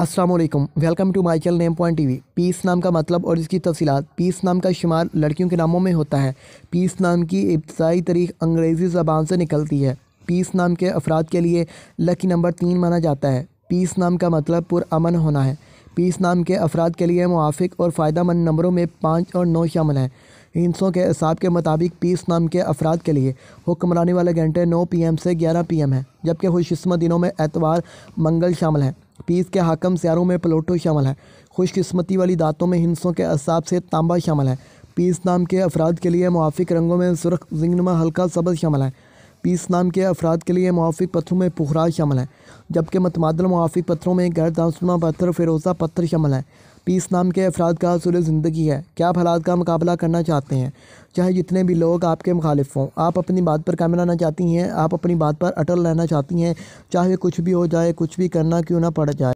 Aslam welcome to my channel name point वी पीस नाम का मतलब और इसकी तफसीत पीस नाम का शुमार लड़कियों के नामों में होता है पीस नाम की इब्तदाई तारीख अंग्रेज़ी ज़बान से निकलती है पीस नाम के अफराद के लिए लकी नंबर तीन माना जाता है पीस नाम का मतलब पुरान होना है पीस नाम के अफराद के लिए मुआफ़ और फ़ायदा मंद नंबरों में पाँच और नौ शामिल हैं हिंसों के हिसाब के मुताबिक पीस नाम के अफराद के लिए हुक्मरानी वाले घंटे नौ पी एम से ग्यारह पी एम है जबकि खुशस्मत दिनों में एतवार मंगल शामिल हैं पीस के हाकम स्यारों में प्लोटो शामिल है खुशकस्मती वाली दांतों में हिंसों के असाब से तांबा शामिल है पीस नाम के अफराद के लिए मुआफ़ रंगों में सुरख जिंगनमा हल्का सबज शामिल है पीस नाम के अफराद के लिए मुआफ़ पत्थरों में पुखराज शामिल है जबकि मतमादल मुआफ़ पत्थरों में गैर दासनुमा पत्थर फिरोज़ा पत्थर शामिल है पीस नाम के अफराद का असूल ज़िंदगी है क्या आप हालात का मुकाबला करना चाहते हैं चाहे जितने भी लोग आपके मुखालिफ हों आप अपनी बात पर कैमरा रहना चाहती हैं आप अपनी बात पर अटल रहना चाहती हैं चाहे कुछ भी हो जाए कुछ भी करना क्यों ना पड़ जाए